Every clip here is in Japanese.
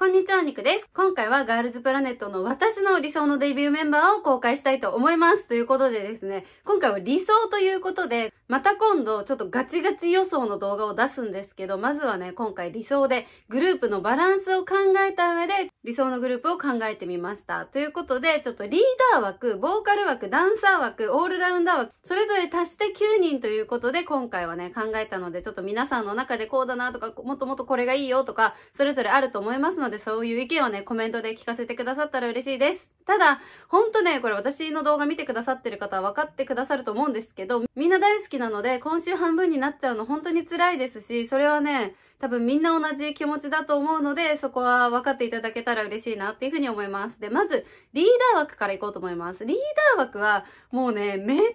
こんにちは、ニクです。今回はガールズプラネットの私の理想のデビューメンバーを公開したいと思います。ということでですね、今回は理想ということで、また今度、ちょっとガチガチ予想の動画を出すんですけど、まずはね、今回理想でグループのバランスを考えた上で、理想のグループを考えてみました。ということで、ちょっとリーダー枠、ボーカル枠、ダンサー枠、オールラウンダー枠、それぞれ足して9人ということで、今回はね、考えたので、ちょっと皆さんの中でこうだなとか、もっともっとこれがいいよとか、それぞれあると思いますので、そういう意見をね、コメントで聞かせてくださったら嬉しいです。ただ、ほんとね、これ私の動画見てくださってる方は分かってくださると思うんですけど、みんな大好きななので、今週半分になっちゃうの本当に辛いですし、それはね、多分みんな同じ気持ちだと思うので、そこは分かっていただけたら嬉しいなっていうふうに思います。で、まず、リーダー枠からいこうと思います。リーダー枠は、もうね、めっちゃ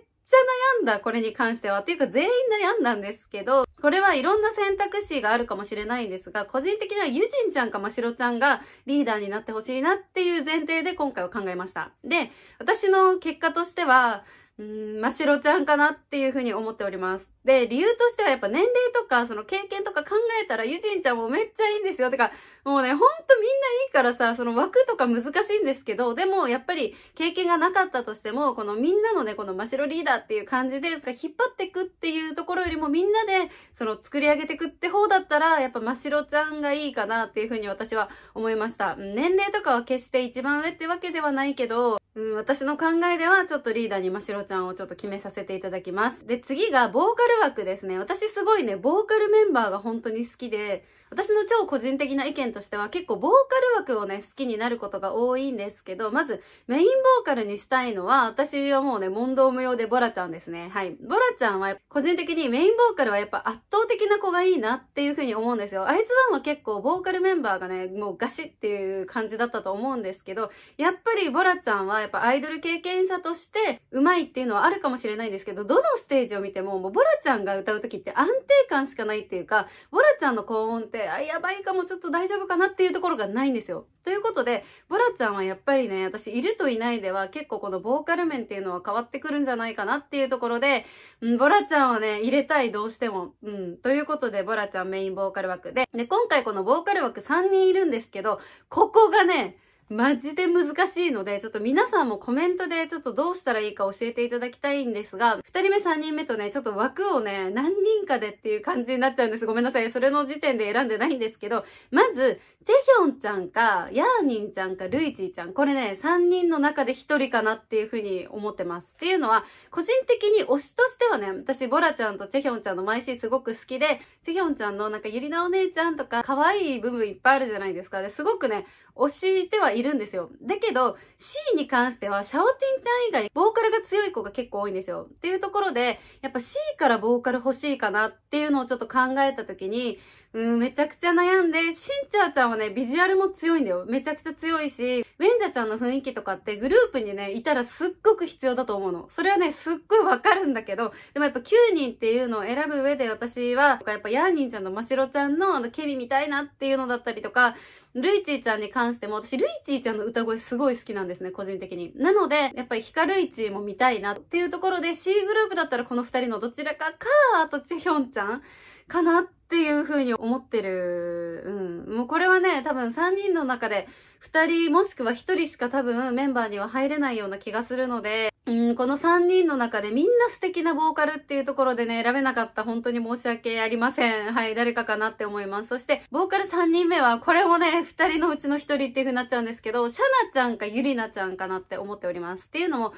悩んだ、これに関しては。っていうか、全員悩んだんですけど、これはいろんな選択肢があるかもしれないんですが、個人的にはユジンちゃんかましろちゃんがリーダーになってほしいなっていう前提で今回は考えました。で、私の結果としては、うん、ましろちゃんかなっていうふうに思っております。で、理由としてはやっぱ年齢とか、その経験とか考えたら、ゆじんちゃんもめっちゃいいんですよ。てか、もうね、ほんとみんないいからさ、その枠とか難しいんですけど、でもやっぱり経験がなかったとしても、このみんなのね、このましろリーダーっていう感じで、引っ張ってくっていうところよりもみんなで、その作り上げてくって方だったら、やっぱましろちゃんがいいかなっていうふうに私は思いました。年齢とかは決して一番上ってわけではないけど、うん、私の考えではちょっとリーダーにましろちゃんをちょっと決めさせていただきます。で、次がボーカル枠ですね。私すごいね、ボーカルメンバーが本当に好きで、私の超個人的な意見としては結構ボーカル枠をね、好きになることが多いんですけど、まずメインボーカルにしたいのは、私はもうね、問答無用でボラちゃんですね。はい。ボラちゃんは個人的にメインボーカルはやっぱ圧倒的な子がいいなっていうふうに思うんですよ。アイズワンは結構ボーカルメンバーがね、もうガシっていう感じだったと思うんですけど、やっぱりボラちゃんはやっぱアイドル経験者として上手いっていうのはあるかもしれないんですけど、どのステージを見ても、もうボラちゃんが歌う時って安定感しかないっていうか、ボラちゃんの高音って、あ、やばいかも、ちょっと大丈夫かなっていうところがないんですよ。ということで、ボラちゃんはやっぱりね、私いるといないでは結構このボーカル面っていうのは変わってくるんじゃないかなっていうところで、うん、ボラちゃんはね、入れたいどうしても。うん。ということで、ボラちゃんメインボーカル枠で、で、今回このボーカル枠3人いるんですけど、ここがね、マジで難しいので、ちょっと皆さんもコメントでちょっとどうしたらいいか教えていただきたいんですが、2人目3人目とね、ちょっと枠をね、何人かでっていう感じになっちゃうんです。ごめんなさい。それの時点で選んでないんですけど、まず、チェヒョンちゃんか、ヤーニンちゃんか、ルイチーちゃん。これね、3人の中で1人かなっていうふうに思ってます。っていうのは、個人的に推しとしてはね、私、ボラちゃんとチェヒョンちゃんの毎シすごく好きで、チェヒョンちゃんのなんかゆりなお姉ちゃんとか、可愛い部分いっぱいあるじゃないですか。で、すごくね、推してはいるんですよ。だけど、C に関しては、シャオティンちゃん以外、ボーカルが強い子が結構多いんですよ。っていうところで、やっぱ C からボーカル欲しいかなっていうのをちょっと考えた時に、うん、めちゃくちゃ悩んで、しんちゃーちゃんはね、ビジュアルも強いんだよ。めちゃくちゃ強いし、ウェンジャちゃんの雰囲気とかってグループにね、いたらすっごく必要だと思うの。それはね、すっごいわかるんだけど、でもやっぱ9人っていうのを選ぶ上で私は、やっぱヤーニンちゃんのましろちゃんのあの、ケミみたいなっていうのだったりとか、ルイチーちゃんに関しても、私、ルイチーちゃんの歌声すごい好きなんですね、個人的に。なので、やっぱりヒカルイチーも見たいなっていうところで、C グループだったらこの二人のどちらかか、あとチヒョンちゃんかなっっていうふうに思ってる。うん。もうこれはね、多分3人の中で2人もしくは1人しか多分メンバーには入れないような気がするので、うん、この3人の中でみんな素敵なボーカルっていうところでね、選べなかった本当に申し訳ありません。はい、誰かかなって思います。そして、ボーカル3人目は、これもね、2人のうちの1人っていう風になっちゃうんですけど、シャナちゃんかユリナちゃんかなって思っております。っていうのも、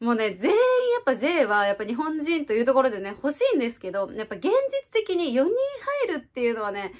もうね、全員やっぱ J はやっぱ日本人というところでね、欲しいんですけど、やっぱ現実的に4人入るっていうのはね、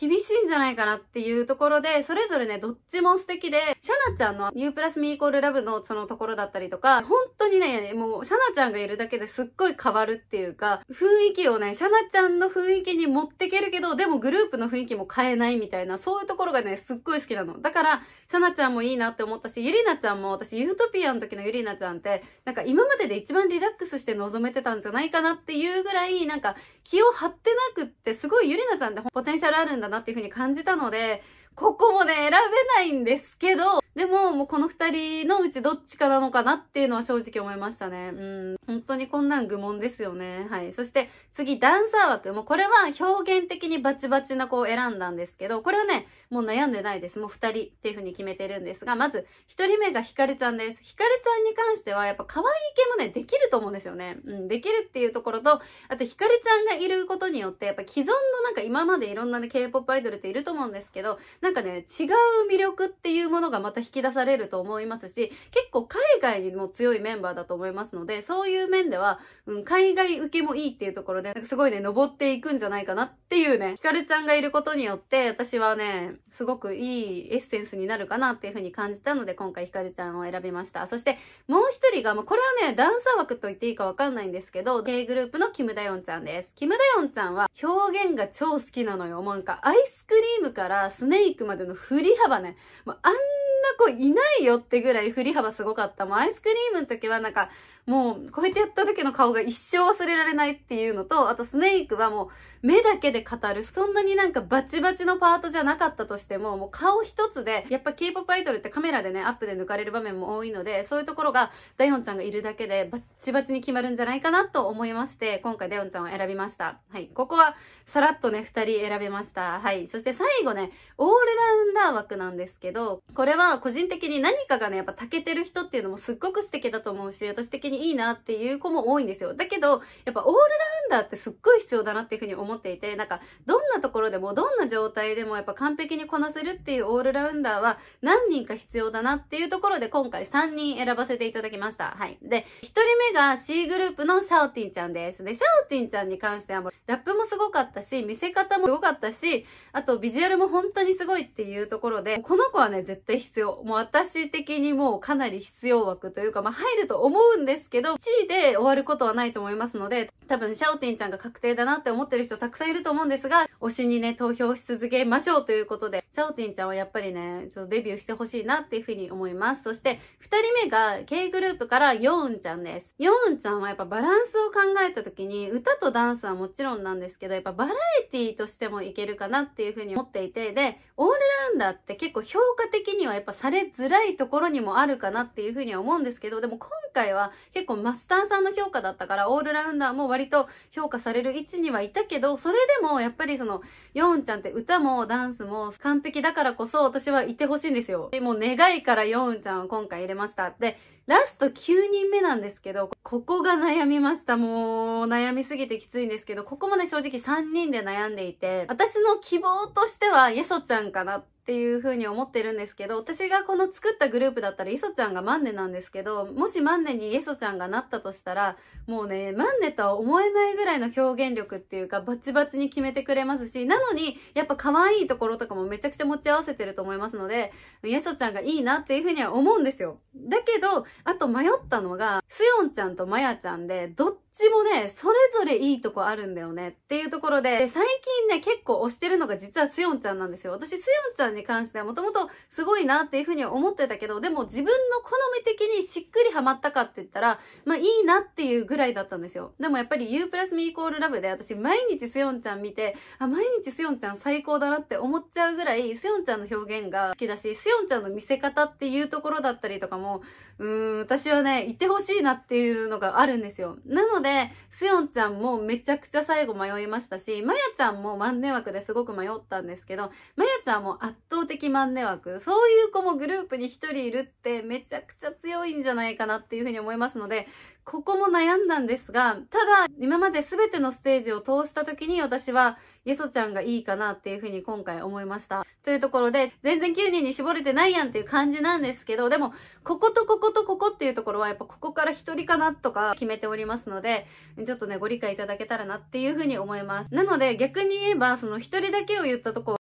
厳しいんじゃないかなっていうところで、それぞれね、どっちも素敵で、シャナちゃんのニュープラスミイコールラブのそのところだったりとか、本当にね、もうシャナちゃんがいるだけですっごい変わるっていうか、雰囲気をね、シャナちゃんの雰囲気に持ってけるけど、でもグループの雰囲気も変えないみたいな、そういうところがね、すっごい好きなの。だから、シャナちゃんもいいなって思ったし、ゆりなちゃんも、私、ユートピアの時のゆりなちゃんって、なんか今までで一番リラックスして臨めてたんじゃないかなっていうぐらい、なんか気を張ってなくって、すごいゆりなちゃんってポテンシャルあるんだなっていうふうに感じたのでここもね、選べないんですけど、でも、もうこの二人のうちどっちかなのかなっていうのは正直思いましたね。うん。本当にこんなん愚問ですよね。はい。そして、次、ダンサー枠。もうこれは表現的にバチバチな子を選んだんですけど、これはね、もう悩んでないです。もう二人っていう風に決めてるんですが、まず、一人目がヒカルちゃんです。ヒカルちゃんに関しては、やっぱ可愛い系もね、できると思うんですよね。うん。できるっていうところと、あとヒカルちゃんがいることによって、やっぱ既存のなんか今までいろんなね、K-POP アイドルっていると思うんですけど、なんかね、違う魅力っていうものがまた引き出されると思いますし、結構海外にも強いメンバーだと思いますので、そういう面では、うん、海外受けもいいっていうところで、すごいね、登っていくんじゃないかなっていうね、ひかるちゃんがいることによって、私はね、すごくいいエッセンスになるかなっていうふうに感じたので、今回ひかルちゃんを選びました。そして、もう一人が、まあ、これはね、ダンサー枠と言っていいかわかんないんですけど、K グループのキムダヨンちゃんです。キムダヨンちゃんは表現が超好きなのよ。もうなんか、アイスクリームからスネークークまでの振り幅ね。もうあんな子いないよってぐらい振り幅すごかった。もうアイスクリームの時はなんか、もうこうやってやった時の顔が一生忘れられないっていうのと、あとスネークはもう目だけで語る。そんなになんかバチバチのパートじゃなかったとしても、もう顔一つで、やっぱ K-POP アイドルってカメラでね、アップで抜かれる場面も多いので、そういうところがダヨンちゃんがいるだけでバッチバチに決まるんじゃないかなと思いまして、今回ダヨンちゃんを選びました。はい。ここはさらっとね、二人選びました。はい。そして最後ね、オールラウンダー枠なんですけど、これはは個人的に何かがね、やっぱ炊けてる人っていうのもすっごく素敵だと思うし、私的にいいなっていう子も多いんですよ。だけど、やっぱオールラウンダーってすっごい必要だなっていうふうに思っていて、なんか、どんなところでも、どんな状態でもやっぱ完璧にこなせるっていうオールラウンダーは何人か必要だなっていうところで今回3人選ばせていただきました。はい。で、1人目が C グループのシャオティンちゃんです。で、シャオティンちゃんに関してはもう、ラップもすごかったし、見せ方もすごかったし、あとビジュアルも本当にすごいっていうところで、この子はね、絶対必要よ。もう私的にもうかなり必要枠というか、まあ入ると思うんですけど、1位で終わることはないと思いますので、多分シャオティンちゃんが確定だなって思ってる人たくさんいると思うんですが、推しにね、投票し続けましょうということで、シャオティンちゃんはやっぱりね、ちょっとデビューしてほしいなっていうふうに思います。そして、2人目が K グループからヨウンちゃんです。ヨウンちゃんはやっぱバランスを考えた時に、歌とダンスはもちろんなんですけど、やっぱバラエティとしてもいけるかなっていうふうに思っていて、で、オールラウンダーって結構評価的にはやっぱぱされづらいところにもあるかなっていうふうには思うんですけど、でも今回は結構マスターさんの評価だったから、オールラウンダーも割と評価される位置にはいたけど、それでもやっぱりその、ヨンちゃんって歌もダンスも完璧だからこそ私はいてほしいんですよ。でもう願いからヨンちゃんを今回入れましたで、ラスト9人目なんですけど、ここが悩みました。もう、悩みすぎてきついんですけど、ここもね、正直3人で悩んでいて、私の希望としては、イエソちゃんかなっていう風に思ってるんですけど、私がこの作ったグループだったら、イソちゃんがマンネなんですけど、もしマンネにイエソちゃんがなったとしたら、もうね、マンネとは思えないぐらいの表現力っていうか、バチバチに決めてくれますし、なのに、やっぱ可愛いところとかもめちゃくちゃ持ち合わせてると思いますので、イエソちゃんがいいなっていう風には思うんですよ。だけど、あと迷ったのが、スヨンちゃんとマヤちゃんで、どっちもね、それぞれいいとこあるんだよねっていうところで、最近ね、結構推してるのが実はスヨンちゃんなんですよ。私、スヨンちゃんに関してはもともとすごいなっていうふうに思ってたけど、でも自分の好み的にしっくりハマったかって言ったら、まあいいなっていうぐらいだったんですよ。でもやっぱり U プラスミイコールラブで私毎日スヨンちゃん見て、あ、毎日スヨンちゃん最高だなって思っちゃうぐらい、スヨンちゃんの表現が好きだし、スヨンちゃんの見せ方っていうところだったりとかも、うーん、私はね、いってほしいなっていうのがあるんですよ。なのでので、すよんちゃんもめちゃくちゃ最後迷いましたし、まやちゃんも万年枠ですごく迷ったんですけど、まやちゃんも圧倒的万年枠、そういう子もグループに1人いるってめちゃくちゃ強いんじゃないかなっていうふうに思いますので、ここも悩んだんですが、ただ、今まで全てのステージを通した時に私は、ゲソちゃんがいいかなっていうふうに今回思いました。というところで、全然9人に絞れてないやんっていう感じなんですけど、でも、こことこことここっていうところはやっぱここから1人かなとか決めておりますので、ちょっとね、ご理解いただけたらなっていうふうに思います。なので、逆に言えば、その1人だけを言ったとこ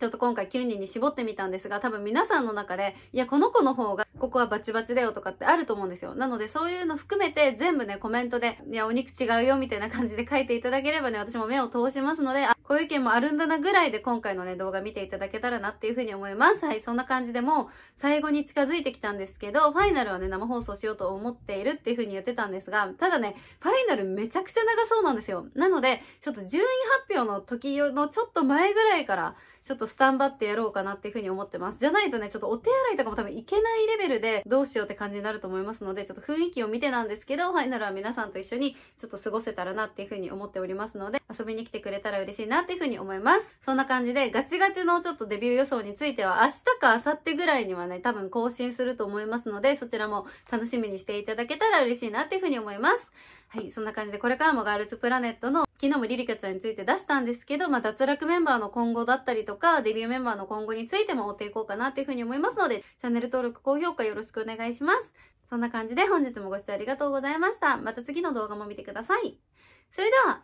ちょっと今回9人に絞ってみたんですが、多分皆さんの中で、いや、この子の方が、ここはバチバチだよとかってあると思うんですよ。なので、そういうの含めて、全部ね、コメントで、いや、お肉違うよ、みたいな感じで書いていただければね、私も目を通しますので、あ、こういう意見もあるんだなぐらいで、今回のね、動画見ていただけたらなっていうふうに思います。はい、そんな感じでも最後に近づいてきたんですけど、ファイナルはね、生放送しようと思っているっていうふうに言ってたんですが、ただね、ファイナルめちゃくちゃ長そうなんですよ。なので、ちょっと順位発表の時のちょっと前ぐらいから、ちょっとスタンバってやろうかなっていうふうに思ってます。じゃないとね、ちょっとお手洗いとかも多分いけないレベルでどうしようって感じになると思いますので、ちょっと雰囲気を見てなんですけど、ファイナルは皆さんと一緒にちょっと過ごせたらなっていうふうに思っておりますので、遊びに来てくれたら嬉しいなっていうふうに思います。そんな感じで、ガチガチのちょっとデビュー予想については、明日か明後日ぐらいにはね、多分更新すると思いますので、そちらも楽しみにしていただけたら嬉しいなっていうふうに思います。はい、そんな感じでこれからもガールズプラネットの昨日もリリカちゃんについて出したんですけど、まあ、脱落メンバーの今後だったりとか、デビューメンバーの今後についても追っていこうかなっていうふうに思いますので、チャンネル登録、高評価よろしくお願いします。そんな感じで本日もご視聴ありがとうございました。また次の動画も見てください。それでは、